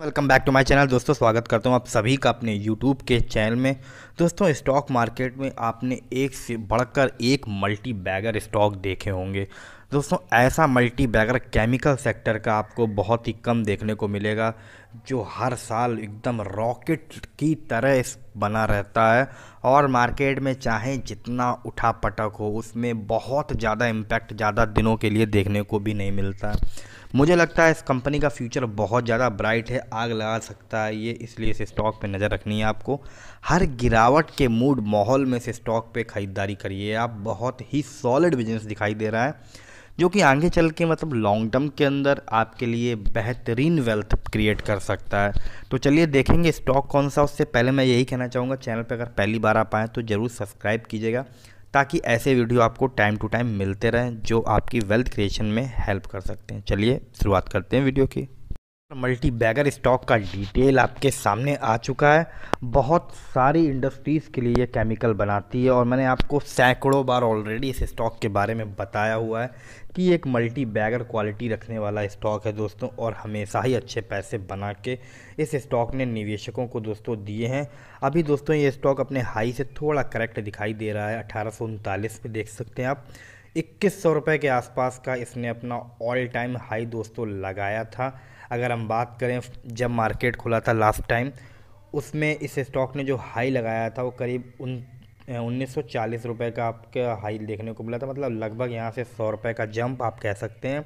welcome back to my channel दोस्तों स्वागत करता हूं आप सभी का अपने यूट्यूब के चैनल में दोस्तों स्टॉक मार्केट में आपने एक से बढ़कर एक मल्टी बैगर स्टॉक देखे होंगे दोस्तों ऐसा मल्टी बैगर केमिकल सेक्टर का आपको बहुत ही कम देखने को मिलेगा जो हर साल एकदम रॉकेट की तरह बना रहता है और मार्केट में चाहे जितना उठा पटक हो उसमें बहुत ज़्यादा इम्पैक्ट ज़्यादा दिनों के लिए देखने को भी नहीं मिलता मुझे लगता है इस कंपनी का फ्यूचर बहुत ज़्यादा ब्राइट है आग लगा सकता है ये इसलिए इस स्टॉक पे नज़र रखनी है आपको हर गिरावट के मूड माहौल में से स्टॉक पे ख़रीदारी करिए आप बहुत ही सॉलिड बिजनेस दिखाई दे रहा है जो कि आगे चल के मतलब लॉन्ग टर्म के अंदर आपके लिए बेहतरीन वेल्थ क्रिएट कर सकता है तो चलिए देखेंगे स्टॉक कौन सा उससे पहले मैं यही कहना चाहूँगा चैनल पर अगर पहली बार आप आएँ तो ज़रूर सब्सक्राइब कीजिएगा ताकि ऐसे वीडियो आपको टाइम टू टाइम मिलते रहें जो आपकी वेल्थ क्रिएशन में हेल्प कर सकते हैं चलिए शुरुआत करते हैं वीडियो की मल्टी बैगर स्टॉक का डिटेल आपके सामने आ चुका है बहुत सारी इंडस्ट्रीज़ के लिए ये केमिकल बनाती है और मैंने आपको सैकड़ों बार ऑलरेडी इस स्टॉक के बारे में बताया हुआ है कि एक मल्टी बैगर क्वालिटी रखने वाला स्टॉक है दोस्तों और हमेशा ही अच्छे पैसे बना के इस स्टॉक ने निवेशकों को दोस्तों दिए हैं अभी दोस्तों ये स्टॉक अपने हाई से थोड़ा करेक्ट दिखाई दे रहा है अठारह सौ पे देख सकते हैं आप इक्कीस सौ रुपये के आसपास का इसने अपना ऑल टाइम हाई दोस्तों लगाया था अगर हम बात करें जब मार्केट खुला था लास्ट टाइम उसमें इस स्टॉक ने जो हाई लगाया था वो करीब उन उन्नीस सौ का आपका हाई देखने को मिला था मतलब लगभग यहाँ से सौ रुपये का जंप आप कह सकते हैं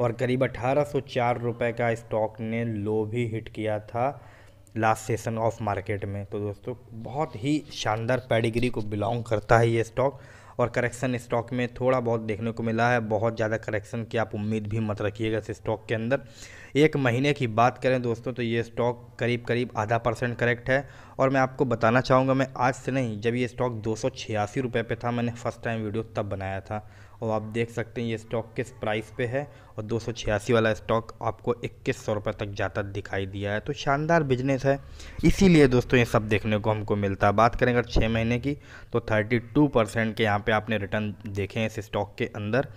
और करीब अठारह सौ चार का स्टॉक ने लो भी हिट किया था लास्ट सेशन ऑफ मार्केट में तो दोस्तों बहुत ही शानदार पैडिग्री को बिलोंग करता है ये स्टॉक और करेक्शन स्टॉक में थोड़ा बहुत देखने को मिला है बहुत ज़्यादा करेक्शन की आप उम्मीद भी मत रखिएगा इस स्टॉक के अंदर एक महीने की बात करें दोस्तों तो ये स्टॉक करीब करीब आधा परसेंट करेक्ट है और मैं आपको बताना चाहूँगा मैं आज से नहीं जब ये स्टॉक दो सौ छियासी रुपये पे था मैंने फ़र्स्ट टाइम वीडियो तब बनाया था और आप देख सकते हैं ये स्टॉक किस प्राइस पे है और दो सौ छियासी वाला स्टॉक आपको इक्कीस सौ रुपये तक जाता दिखाई दिया है तो शानदार बिजनेस है इसीलिए दोस्तों ये सब देखने को हमको मिलता है बात करें अगर छः महीने की तो थर्टी टू परसेंट के यहाँ पे आपने रिटर्न देखे हैं इस स्टॉक के अंदर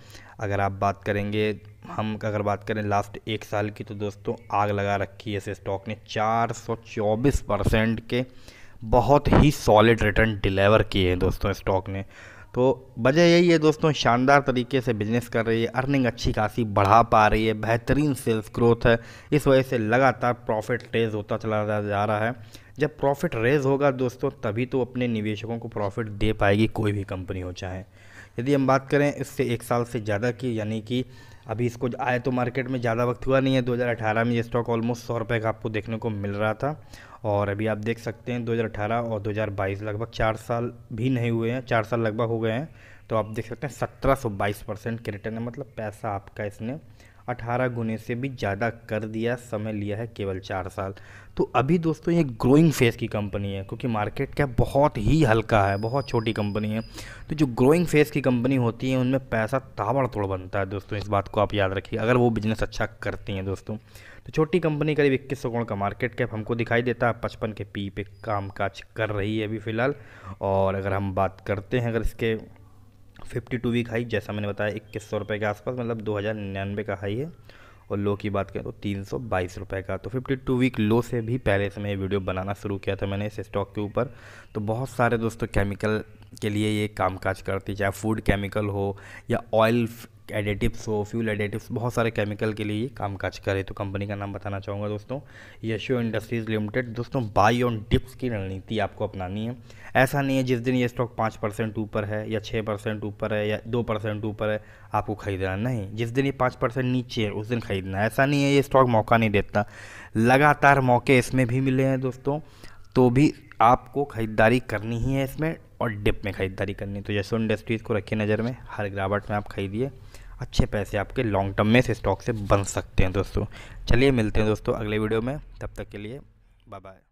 अगर आप बात करेंगे हम अगर बात करें लास्ट एक साल की तो दोस्तों आग लगा रखी है इस स्टॉक ने 424 परसेंट के बहुत ही सॉलिड रिटर्न डिलीवर किए हैं दोस्तों स्टॉक ने तो वजह यही है दोस्तों शानदार तरीके से बिजनेस कर रही है अर्निंग अच्छी खासी बढ़ा पा रही है बेहतरीन सेल्स ग्रोथ है इस वजह से लगातार प्रॉफिट रेज होता चला जा रहा है जब प्रॉफिट रेज होगा दोस्तों तभी तो अपने निवेशकों को प्रॉफिट दे पाएगी कोई भी कंपनी हो चाहे यदि हम बात करें इससे एक साल से ज़्यादा की यानी कि अभी इसको आए तो मार्केट में ज़्यादा वक्त हुआ नहीं है 2018 में ये स्टॉक ऑलमोस्ट सौ रुपये का आपको देखने को मिल रहा था और अभी आप देख सकते हैं 2018 और 2022 लगभग चार साल भी नहीं हुए हैं चार साल लगभग हो गए हैं तो आप देख सकते हैं सत्रह सौ बाईस परसेंट के रिटर्न है मतलब पैसा आपका इसने अठारह गुने से भी ज़्यादा कर दिया समय लिया है केवल चार साल तो अभी दोस्तों ये ग्रोइंग फेज़ की कंपनी है क्योंकि मार्केट क्या बहुत ही हल्का है बहुत छोटी कंपनी है तो जो ग्रोइंग फेज़ की कंपनी होती है उनमें पैसा ताबड़तोड़ बनता है दोस्तों इस बात को आप याद रखिए अगर वो बिज़नेस अच्छा करती हैं दोस्तों तो छोटी कंपनी करीब इक्कीस सौ करोड़ का मार्केट कैप हमको दिखाई देता है पचपन के पी पे काम काज कर रही है अभी फ़िलहाल और अगर हम बात करते हैं अगर इसके फिफ्टी टू वीक हाई जैसा मैंने बताया इक्कीस सौ रुपये के आसपास मतलब दो हज़ार निन्यानवे का हाई है और लो की बात करें तो तीन सौ बाईस रुपये का तो फिफ्टी टू वीक लो से भी पहले से मैं ये वीडियो बनाना शुरू किया था मैंने इस स्टॉक के ऊपर तो बहुत सारे दोस्तों केमिकल के लिए ये कामकाज करती है चाहे फूड केमिकल हो या ऑयल एडिटिव्स हो फ्यूल एडिटिव्स बहुत सारे केमिकल के लिए काम कामकाज करे तो कंपनी का नाम बताना चाहूँगा दोस्तों यशो इंडस्ट्रीज़ लिमिटेड दोस्तों बाई ऑन डिप्स की रणनीति आपको अपनानी है ऐसा नहीं है जिस दिन ये स्टॉक पाँच परसेंट ऊपर है या छः परसेंट ऊपर है या दो परसेंट ऊपर है आपको खरीदना नहीं जिस दिन ये पाँच परसेंट नीचे है उस दिन खरीदना ऐसा नहीं है ये स्टॉक मौका नहीं देता लगातार मौके इसमें भी मिले हैं दोस्तों तो भी आपको ख़रीदारी करनी ही है इसमें और डिप में ख़रीदारी करनी तो यशो इंडस्ट्रीज़ को रखिए नज़र में हर गिरावट में आप खरीदिए अच्छे पैसे आपके लॉन्ग टर्म में इस स्टॉक से बन सकते हैं दोस्तों चलिए मिलते हैं दोस्तों अगले वीडियो में तब तक के लिए बाय बाय